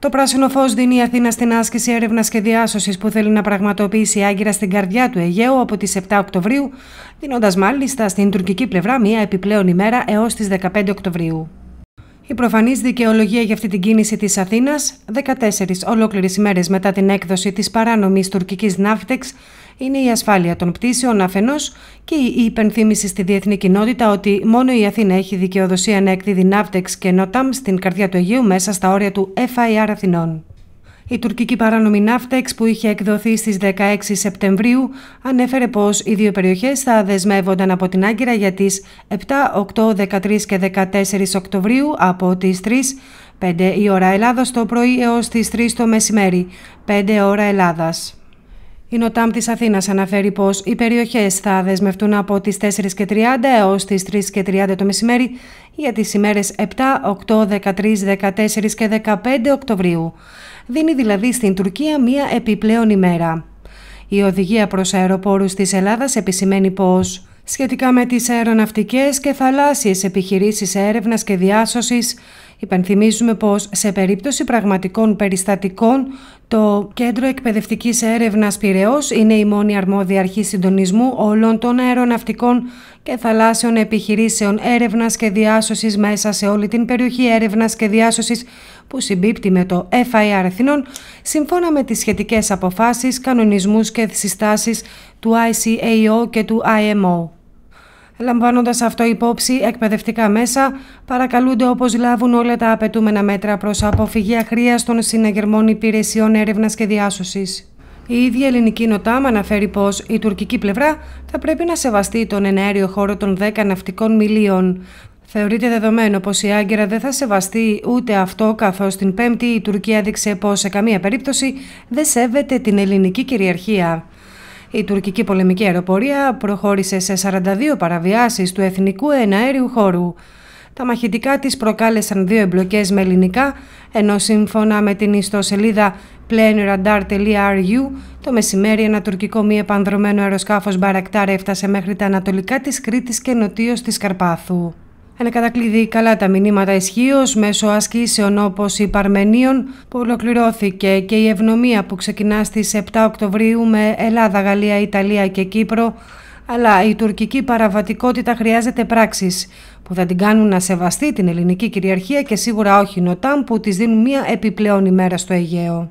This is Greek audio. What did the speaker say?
Το πράσινο φως δίνει η Αθήνα στην άσκηση έρευνας και διάσωσης που θέλει να πραγματοποιήσει η Άγκυρα στην καρδιά του Αιγαίου από τις 7 Οκτωβρίου, δίνοντας μάλιστα στην τουρκική πλευρά μία επιπλέον ημέρα έως τις 15 Οκτωβρίου. Η προφανής δικαιολογία για αυτή την κίνηση της Αθήνας, 14 ολόκληρες ημέρες μετά την έκδοση της παράνομης τουρκικής Ναύτεξ, είναι η ασφάλεια των πτήσεων αφενός και η υπενθύμηση στη διεθνή κοινότητα ότι μόνο η Αθήνα έχει δικαιοδοσία να εκδίδει Ναύτεξ και Νόταμ στην καρδιά του Αιγαίου μέσα στα όρια του FIR Αθηνών. Η τουρκική παράνομη Ναύτεξ που είχε εκδοθεί στις 16 Σεπτεμβρίου ανέφερε πως οι δύο περιοχές θα δεσμεύονταν από την Άγκυρα για τις 7, 8, 13 και 14 Οκτωβρίου από τις 3 5 η ώρα Ελλάδας το πρωί έως τις 3 το μεσημέρι, 5 ώρα Ελλάδας. Η ΝΟΤΑΜ της Αθήνας αναφέρει πως οι περιοχές θα δεσμευτούν από τις 4.30 έως τις 3.30 το μεσημέρι για τις ημέρες 7, 8, 13, 14 και 15 Οκτωβρίου. Δίνει δηλαδή στην Τουρκία μία επιπλέον ημέρα. Η οδηγία προς αεροπόρους της Ελλάδας επισημαίνει πως Σχετικά με τις αεροναυτικές και θαλάσσιες επιχειρήσεις έρευνας και διάσωσης, υπενθυμίζουμε πως σε περίπτωση πραγματικών περιστατικών, το Κέντρο Εκπαιδευτικής Έρευνας Πυραιός είναι η μόνη αρμόδια αρχή συντονισμού όλων των αεροναυτικών και θαλάσσιων επιχειρήσεων έρευνας και διάσωσης μέσα σε όλη την περιοχή έρευνας και διάσωσης που συμπίπτει με το FIR Αθηνών, σύμφωνα με τις σχετικές αποφάσεις, κανονισμούς και συστάσεις του ICAO και του IMO. Λαμβάνοντας αυτό υπόψη, εκπαιδευτικά μέσα παρακαλούνται όπως λάβουν όλα τα απαιτούμενα μέτρα προς αποφυγή αχρίας των συναγερμών υπηρεσιών έρευνας και διάσωσης. Η ίδια ελληνική νοτάμα αναφέρει πως η τουρκική πλευρά θα πρέπει να σεβαστεί τον εναέριο χώρο των 10 ναυτικών μιλίων. Θεωρείται δεδομένο πως η Άγκυρα δεν θα σεβαστεί ούτε αυτό, καθώς την Πέμπτη η Τουρκία έδειξε πως σε καμία περίπτωση δεν σέβεται την ελληνική κυριαρχία. Η τουρκική πολεμική αεροπορία προχώρησε σε 42 παραβιάσεις του εθνικού εναέριου χώρου. Τα μαχητικά της προκάλεσαν δύο εμπλοκές με ελληνικά, ενώ σύμφωνα με την ιστοσελίδα plainradar.ru, το μεσημέρι ένα τουρκικό μη επανδρομένο αεροσκάφος Μπαρακτάρ έφτασε μέχρι τα ανατολικά της Κρήτης και νοτίως της Καρπάθου. Ένα κατακλείδη καλά τα μηνύματα ισχύως μέσω ασκήσεων όπως η Παρμενίων που ολοκληρώθηκε και η ευνομία που ξεκινά στις 7 Οκτωβρίου με Ελλάδα, Γαλλία, Ιταλία και Κύπρο. Αλλά η τουρκική παραβατικότητα χρειάζεται πράξεις που θα την κάνουν να σεβαστεί την ελληνική κυριαρχία και σίγουρα όχι νοτάμ που της δίνουν μια επιπλέον ημέρα στο Αιγαίο.